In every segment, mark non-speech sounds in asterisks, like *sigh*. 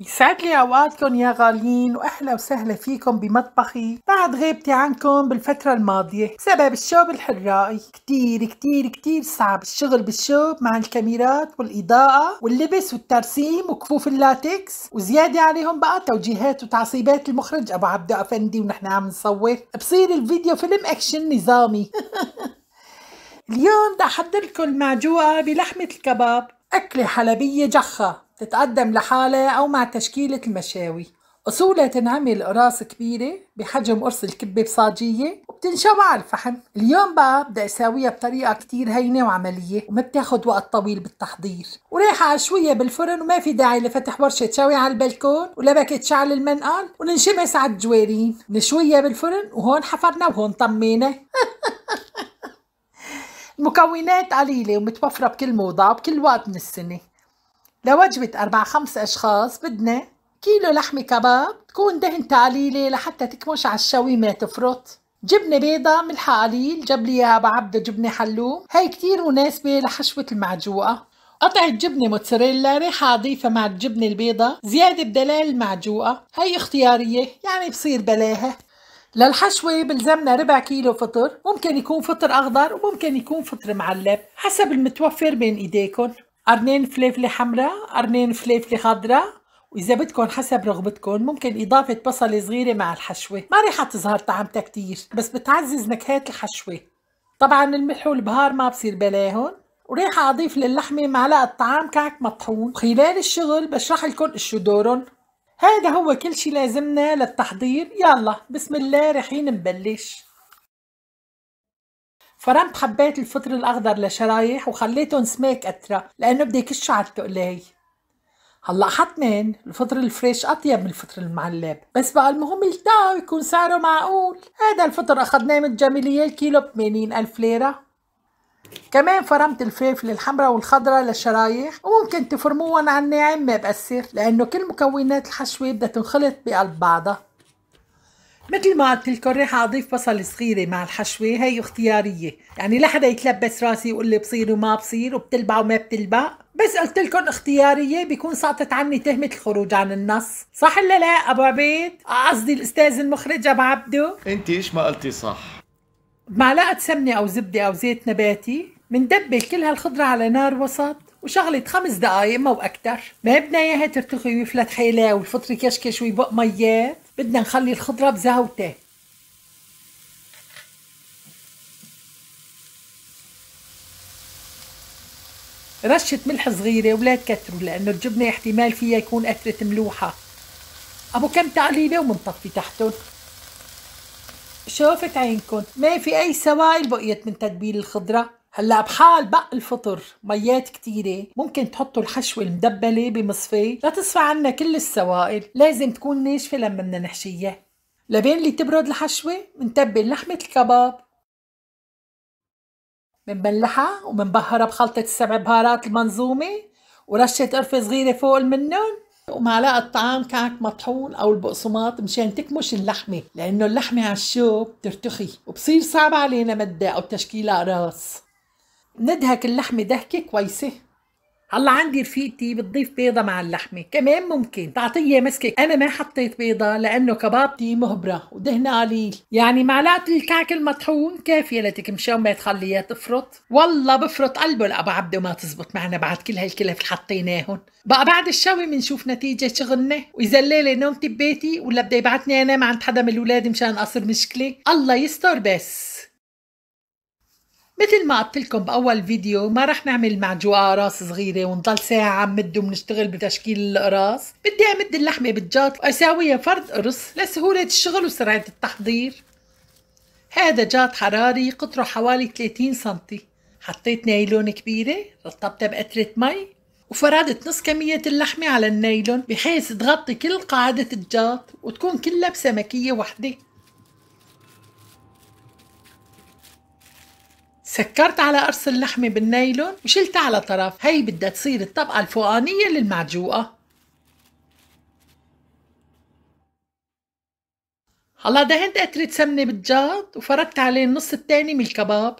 يسعد لي اوقاتكم يا غاليين واهلا وسهلا فيكم بمطبخي بعد غيبتي عنكم بالفترة الماضية بسبب الشوب الحرائي كتير كتير كتير صعب الشغل بالشوب مع الكاميرات والاضاءة واللبس والترسيم وكفوف اللاتكس وزيادة عليهم بقى توجيهات وتعصيبات المخرج ابو عبده افندي ونحن عم نصور بصير الفيديو فيلم اكشن نظامي *laughs* اليوم بدي احضر لكم معجوقة بلحمة الكباب أكلة حلبية جخة تتقدم لحالها أو مع تشكيلة المشاوي أصولها تنعمل قراص كبيرة بحجم قرص الكبة بصاجية وبتنشوى على الفحم اليوم بقى بدي أساويها بطريقة كتير هينة وعملية وما بتاخد وقت طويل بالتحضير ورايحة عشوية بالفرن وما في داعي لفتح ورشة شوي على البلكون ولا شعل المنقل وننشمس على الجويرين نشويها بالفرن وهون حفرنا وهون طمينا *laughs* المكونات قليلة ومتوفرة بكل موضع وبكل وقت من السنة لوجبة أربع خمس أشخاص بدنا كيلو لحمة كباب تكون دهن تعليلة لحتى تكمش على الشوي ما تفرط جبنة بيضة ملحة قليل جاب لي إياها بعبدة جبنة حلوم هي كتير مناسبة لحشوة المعجوقة قطعة جبنة موتزاريلا ريحة عضيفة مع الجبنة البيضة زيادة بدلال المعجوقة هي اختيارية يعني بصير بلاها للحشوة بلزمنا ربع كيلو فطر ممكن يكون فطر أخضر وممكن يكون فطر معلب حسب المتوفر بين إيديكم قرنين فليفلة حمراء قرنين فليفلة خضراء وإذا بدكم حسب رغبتكم ممكن إضافة بصلة صغيرة مع الحشوة ما رح تظهر طعمتها كتير بس بتعزز نكهات الحشوة طبعا الملح والبهار ما بصير بلاهن ورح أضيف للحمة معلقة طعام كعك مطحون خلال الشغل بشرح لكم شو دورن هذا هو كل شي لازمنا للتحضير يلا بسم الله رحين نبلش فرمت حبات الفطر الاخضر لشرايح وخليتهم سماك اترى لانه بدي كش على التقلاي هلا حتمان الفطر الفريش اطيب من الفطر المعلب بس بقى المهم التقى ويكون سعره معقول هذا الفطر اخذناه من جميليه الكيلو ب ألف ليره كمان فرمت الفلفل الحمراء والخضراء للشرايح وممكن تفرموهم على الناعم ما بأثر لأنه كل مكونات الحشوة بدها تنخلط بقلب بعضها مثل ما قلت لكم رح اضيف بصل صغيره مع الحشوه هي اختياريه يعني لا حدا يتلبس راسي يقول لي بصير وما بصير وبتلبع وما بتلبع بس قلت لكم اختياريه بيكون سقطت عني تهمه الخروج عن النص صح ولا لا ابو عبيد قصدي الاستاذ المخرج ابو عبده انت ايش ما قلتي صح معلقه سمنه او زبده او زيت نباتي مندبل كل هالخضره على نار وسط وشغلة خمس دقايق ما وأكتر ما بدنا إياها ترتخي ويفلت حيلها والفطر كشكش ويبق ميات بدنا نخلي الخضرة بزاوته رشة ملح صغيرة ولا تكتروا لأنه الجبنة احتمال فيها يكون أثرة ملوحة أبو كم تعليبة ومنطفي تحتهم شوفت عينكم ما في أي سوائل بقيت من تتبيل الخضرة هلا بحال بق الفطر ميات كتيرة ممكن تحطوا الحشوة المدبلة بمصفي لا تصفى عنا كل السوائل لازم تكون ناشفة لما بدنا نحشيها لبين اللي تبرد الحشوة منتبل لحمة الكباب منبلحها ومنبهرها بخلطة السبع بهارات المنظومة ورشة قرفة صغيرة فوق منهم ومعلقة طعام كعك مطحون أو البقسماط مشان تكمش اللحمة لأنه اللحمة على الشوب بترتخي وبصير صعب علينا مدة أو تشكيلها أقراص ندهك اللحمة دهكة كويسة هلا عندي رفيقتي بتضيف بيضة مع اللحمة كمان ممكن تعطيها مسكة أنا ما حطيت بيضة لأنه كبابتي مهبرة ودهنها قليل يعني معلقة الكعك المطحون كافية لتكمشها وما تخليها تفرط والله بفرط قلبه لأبو عبده وما تزبط معنا بعد كل هالكلف اللي حطيناهن بقى بعد الشوي بنشوف نتيجة شغلنا وإذا الليلة نومتي ببيتي ولا بدي يبعتني أنام عند حدا من الولاد مشان أصير مشكلة الله يستر بس مثل ما قلت لكم باول فيديو ما رح نعمل معجوقه اقراص صغيره ونضل ساعه عم مد وبنشتغل بتشكيل القراص بدي امد اللحمه بالجاط واساويها فرد قرص لسهوله الشغل وسرعه التحضير هذا جاط حراري قطره حوالي 30 سنتي حطيت نايلون كبيره رطبتها بقطره مي وفردت نص كمية اللحمة على النايلون بحيث تغطي كل قاعدة الجاط وتكون كلها بسمكية وحدة سكرت على قرص اللحمة بالنايلون وشلتها على طرف هي بدها تصير الطبقة الفوقانية للمعجوقة هلا دهنت قطرة سمنة بالجاد وفردت عليه النص التاني من الكباب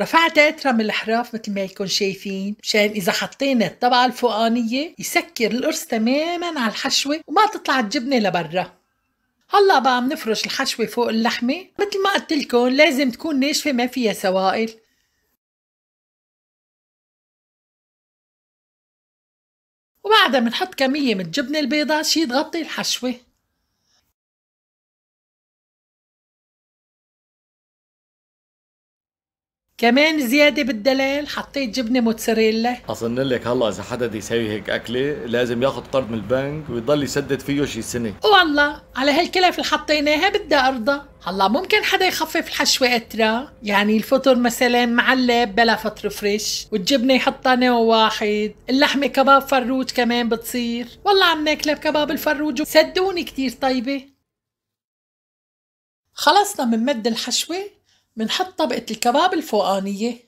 رفعت اترة من الحراف مثل ما يكون شايفين مشان اذا حطينا الطبقة الفوقانية يسكر القرص تماما على الحشوة وما تطلع الجبنة لبرا هلا بقى بنفرش الحشوة فوق اللحمة مثل ما قلت لكم لازم تكون ناشفة ما فيها سوائل وبعدها بنحط كمية من الجبنة البيضاء شي تغطي الحشوة كمان زيادة بالدلال حطيت جبنة موتزاريلا أظن لك هلا إذا حدا بده يسوي هيك أكلة لازم ياخذ قرض من البنك ويضل يسدد فيه شي سنة والله على هالكلف اللي حطيناها بدها أرضى هلا ممكن حدا يخفف الحشوة أترى يعني الفطر مثلا معلب بلا فطر فريش والجبنة يحطها نوع واحد اللحمة كباب فروج كمان بتصير والله عم ناكلها بكباب الفروج صدقوني كتير طيبة خلصنا من مد الحشوة بنحط طبقة الكباب الفوقانية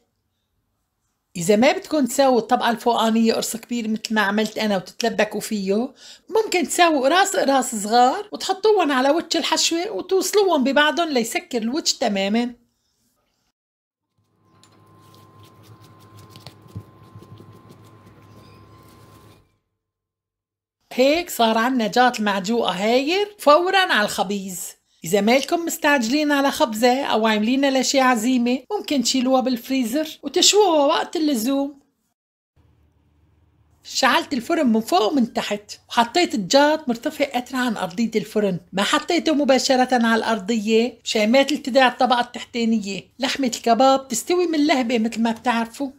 إذا ما بتكون تساوي الطبقة الفوقانية قرص كبير مثل ما عملت أنا وتتلبكوا فيه ممكن تساوي قراص قراص صغار وتحطوهم على وجه الحشوة وتوصلوهم ببعضهم ليسكر الوجه تماما هيك صار عنا جات المعجوقة هاير فورا على الخبيز إذا مالكم مستعجلين على خبزة أو عاملين لشي عزيمة ممكن تشيلوها بالفريزر وتشووها وقت اللزوم شعلت الفرن من فوق ومن تحت وحطيت الجات مرتفع قطرة عن أرضية الفرن ما حطيته مباشرة على الأرضية مشان ما تلتدع الطبقة التحتانية لحمة الكباب تستوي من لهبة مثل ما بتعرفوا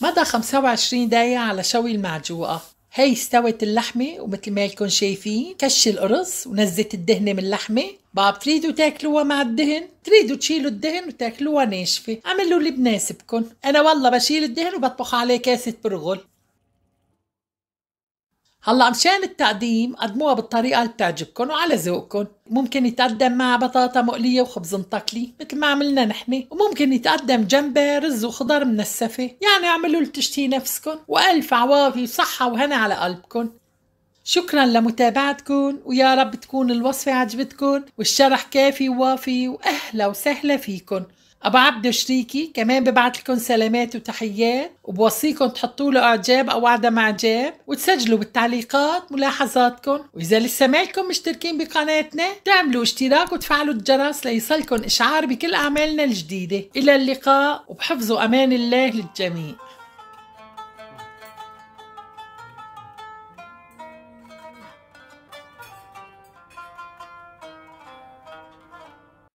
مضى 25 دقيقة على شوي المعجوقة هي استوت اللحمة ومثل ما لكم شايفين كش القرص ونزلت الدهنة من اللحمة بقى بتريدوا تاكلوها مع الدهن تريدوا تشيلوا الدهن وتاكلوها ناشفة عملوا اللي بناسبكم أنا والله بشيل الدهن وبطبخ عليه كاسة برغل هلا مشان التقديم قدموها بالطريقه اللي بتعجبكم وعلى ذوقكم ممكن يتقدم مع بطاطا مقلية وخبز مطكلي مثل ما عملنا نحن وممكن يتقدم جنبه رز وخضر منسفة يعني اعملوا لتشتهي نفسكم وألف عوافي وصحة وهنا على قلبكم شكرا لمتابعتكم ويا رب تكون الوصفة عجبتكم والشرح كافي ووافي وأهلا وسهلا فيكم ابو عبده شريكي كمان ببعث لكم سلامات وتحيات وبوصيكم تحطوا له اعجاب او عدم اعجاب وتسجلوا بالتعليقات ملاحظاتكم واذا لسه لكم مشتركين بقناتنا تعملوا اشتراك وتفعلوا الجرس ليصلكم اشعار بكل اعمالنا الجديده الى اللقاء وبحفظوا امان الله للجميع